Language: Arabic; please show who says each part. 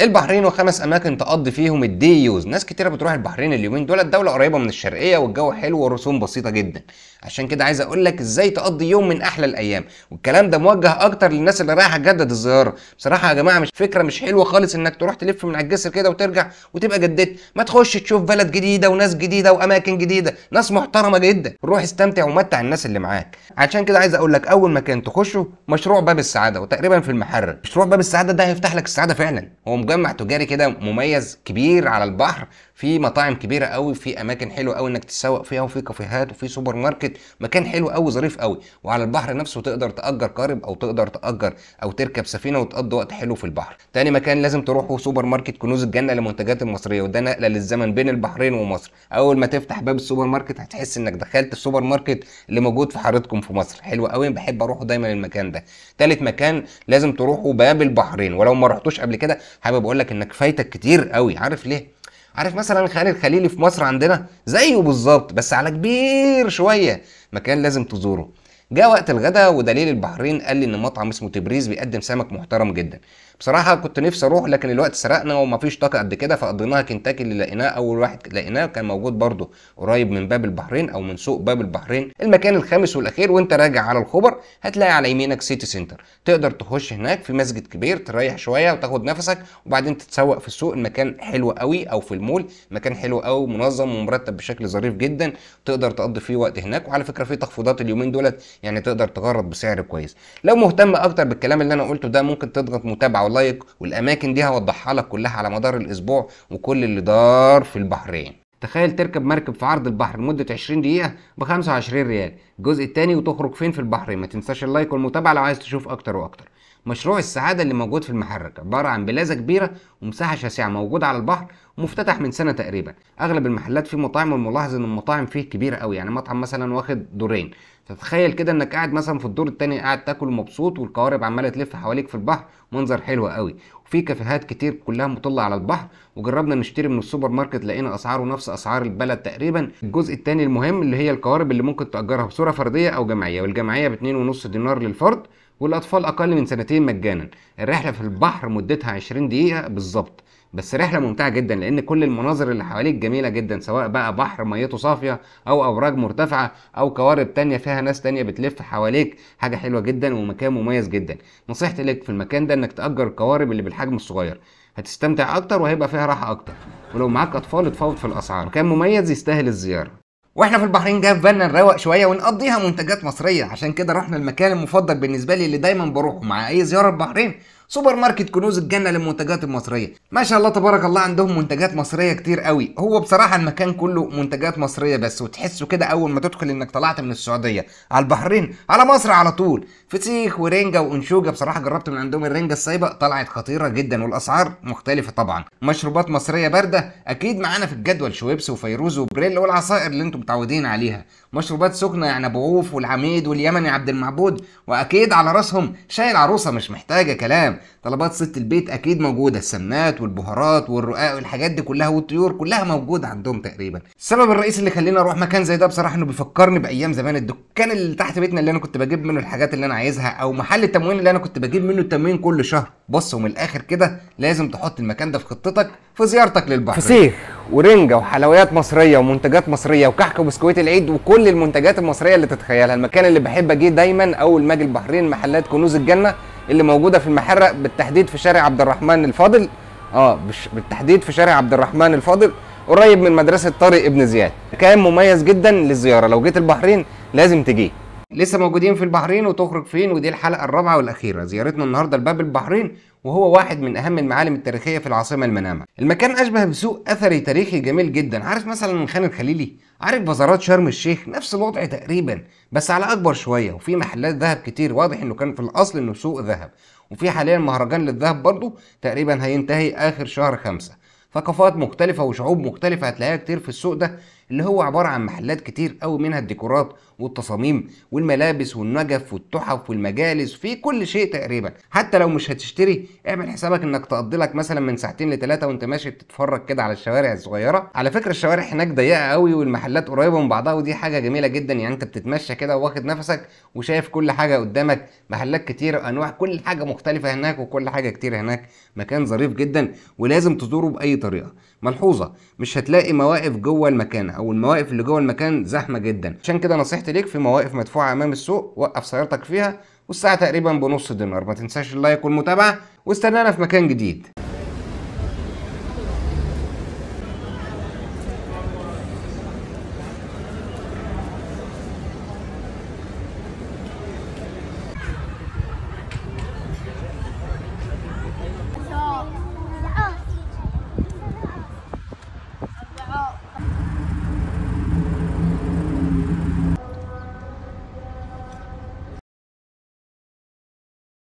Speaker 1: البحرين وخمس اماكن تقضي فيهم الدي يوز ناس كتيره بتروح البحرين اليومين دول الدوله قريبه من الشرقيه والجو حلو والرسوم بسيطه جدا عشان كده عايز اقول لك ازاي تقضي يوم من احلى الايام والكلام ده موجه اكتر للناس اللي رايحه تجدد الزياره بصراحه يا جماعه مش فكره مش حلوه خالص انك تروح تلف من على الجسر كده وترجع وتبقى جددت ما تخش تشوف بلد جديده وناس جديده واماكن جديده ناس محترمه جدا روح استمتع ومتع الناس اللي معاك عشان كده عايز اقول لك اول مكان تخشه مشروع باب السعاده وتقريبا في المحرر مشروع باب السعاده ده هيفتح لك السعاده فعلا هو مجمع تجاري كده مميز كبير على البحر في مطاعم كبيره قوي في اماكن حلوه قوي انك تتسوق فيها وفي كافيهات وفي سوبر ماركت مكان حلو قوي ظريف قوي وعلى البحر نفسه تقدر تاجر قارب او تقدر تاجر او تركب سفينه وتقضي وقت حلو في البحر تاني مكان لازم تروحه سوبر ماركت كنوز الجنه للمنتجات المصريه وده نقله للزمن بين البحرين ومصر اول ما تفتح باب السوبر ماركت هتحس انك دخلت السوبر ماركت اللي موجود في حارتكم في مصر حلو قوي بحب اروحه دايما المكان ده تالت مكان لازم تروحه باب البحرين ولو ما رحتوش قبل كده الشباب اقول لك انك فايتك كتير قوي عارف ليه عارف مثلا خان الخليلي في مصر عندنا زيه بالظبط بس على كبير شويه مكان لازم تزوره جاء وقت الغدا ودليل البحرين قال لي ان مطعم اسمه تبريز بيقدم سمك محترم جدا بصراحه كنت نفسي اروح لكن الوقت سرقنا ومفيش طاقه قد كده فقضيناها كنتاكي اللي لقيناه اول واحد لقيناه كان موجود برضه قريب من باب البحرين او من سوق باب البحرين المكان الخامس والاخير وانت راجع على الخبر هتلاقي على يمينك سيتي سنتر تقدر تخش هناك في مسجد كبير تريح شويه وتاخد نفسك وبعدين تتسوق في السوق المكان حلو قوي او في المول مكان حلو قوي منظم ومرتب بشكل ظريف جدا تقدر تقضي فيه وقت هناك وعلى فكره في تخفيضات اليومين دولت يعني تقدر تغرد بسعر كويس لو مهتم اكتر بالكلام اللي انا قلته ده ممكن تضغط متابعه ولايك والاماكن دي هوضحها لك كلها على مدار الاسبوع وكل اللي دار في البحرين تخيل تركب مركب في عرض البحر لمدة 20 دقيقة ب 25 ريال الجزء الثاني وتخرج فين في البحرين ما تنساش اللايك والمتابعة لو عايز تشوف أكتر وأكتر مشروع السعادة اللي موجود في المحرك عبارة عن بلازة كبيرة ومساحة شاسعة موجودة على البحر ومفتتح من سنة تقريبا أغلب المحلات فيه مطاعم والملاحظ إن المطاعم فيه كبيرة قوي يعني مطعم مثلا واخد دورين فتخيل كده انك قاعد مثلا في الدور التاني قاعد تاكل ومبسوط والقوارب عماله تلف حواليك في البحر منظر حلو قوي وفي كافيهات كتير كلها مطله على البحر وجربنا نشتري من السوبر ماركت لقينا اسعاره نفس اسعار البلد تقريبا الجزء التاني المهم اللي هي القوارب اللي ممكن تاجرها بصوره فرديه او جمعيه والجمعيه ب 2.5 دينار للفرد والاطفال اقل من سنتين مجانا الرحله في البحر مدتها 20 دقيقه بالظبط بس رحله ممتعه جدا لان كل المناظر اللي حواليك جميله جدا سواء بقى بحر ميته صافيه او ابراج مرتفعه او قوارب تانية فيها ناس تانية بتلف حواليك حاجه حلوه جدا ومكان مميز جدا نصيحتي لك في المكان ده انك تاجر القوارب اللي بالحجم الصغير هتستمتع اكتر وهيبقى فيها راحه اكتر ولو معاك اطفال اتفاوض في الاسعار مكان مميز يستاهل الزياره واحنا في البحرين جاب في بالنا نروق شويه ونقضيها منتجات مصريه عشان كده رحنا المكان المفضل بالنسبه لي اللي دايما بروحه مع اي زياره البحرين سوبر ماركت كنوز الجنه للمنتجات المصريه ما شاء الله تبارك الله عندهم منتجات مصريه كتير قوي هو بصراحه المكان كله منتجات مصريه بس وتحسه كده اول ما تدخل انك طلعت من السعوديه على البحرين على مصر على طول فسيخ ورنجه وانشوجه بصراحه جربت من عندهم الرنجه الصايبه طلعت خطيره جدا والاسعار مختلفه طبعا مشروبات مصريه بارده اكيد معانا في الجدول شويبس وفيروز وبريل والعصائر اللي انتم متعودين عليها مشروبات سخنه يعني ابو عوف والعميد واليمني عبد المعبود واكيد على راسهم شاي العروسه مش محتاجه كلام طلبات ست البيت اكيد موجوده السمنات والبهارات والرقاق والحاجات دي كلها والطيور كلها موجوده عندهم تقريبا السبب الرئيسي اللي خلينا اروح مكان زي ده بصراحه انه بيفكرني بايام زمان الدكان اللي تحت بيتنا اللي انا كنت بجيب منه الحاجات اللي انا عايزها او محل التموين اللي انا كنت بجيب منه التموين كل شهر بص ومن الاخر كده لازم تحط المكان ده في خطتك في زيارتك للبحر فسيخ ورنجه وحلويات مصريه ومنتجات مصريه وكحك وبسكويت العيد وكل المنتجات المصريه اللي تتخيلها المكان اللي بحب اجيه دايما اول ما اجي البحرين محلات كنوز الجنه اللي موجوده في المحرق بالتحديد في شارع عبد الرحمن الفاضل اه بالتحديد في شارع عبد الرحمن الفاضل قريب من مدرسه طارق ابن زياد كان مميز جدا للزياره لو جيت البحرين لازم تجيه لسه موجودين في البحرين وتخرج فين ودي الحلقه الرابعه والاخيره زيارتنا النهارده لباب البحرين وهو واحد من أهم المعالم التاريخية في العاصمة المنامة المكان أشبه بسوق أثري تاريخي جميل جدا عارف مثلا خان الخليلي عارف بازارات شرم الشيخ نفس الوضع تقريبا بس على أكبر شوية وفي محلات ذهب كتير واضح إنه كان في الأصل إنه سوق ذهب وفي حاليا مهرجان للذهب برضه تقريبا هينتهي آخر شهر خمسة ثقافات مختلفة وشعوب مختلفة هتلاقيها كتير في السوق ده اللي هو عبارة عن محلات كتير قوي منها الديكورات والتصاميم والملابس والنجف والتحف والمجالس في كل شيء تقريبا حتى لو مش هتشتري اعمل حسابك انك تقضي لك مثلا من ساعتين لثلاثه وانت ماشي بتتفرج كده على الشوارع الصغيره على فكره الشوارع هناك ضيقه قوي والمحلات قريبه من بعضها ودي حاجه جميله جدا يعني انت بتتمشى كده واخد نفسك وشايف كل حاجه قدامك محلات كتير انواع كل حاجه مختلفه هناك وكل حاجه كتير هناك مكان ظريف جدا ولازم تزوره باي طريقه ملحوظه مش هتلاقي مواقف جوه المكان او المواقف اللي جوه المكان زحمه جدا عشان كده نصيحتي ليك في مواقف مدفوعة أمام السوق وقف سيارتك فيها والساعة تقريبا بنص دينار ما تنساش اللايك والمتابعة واستنانا في مكان جديد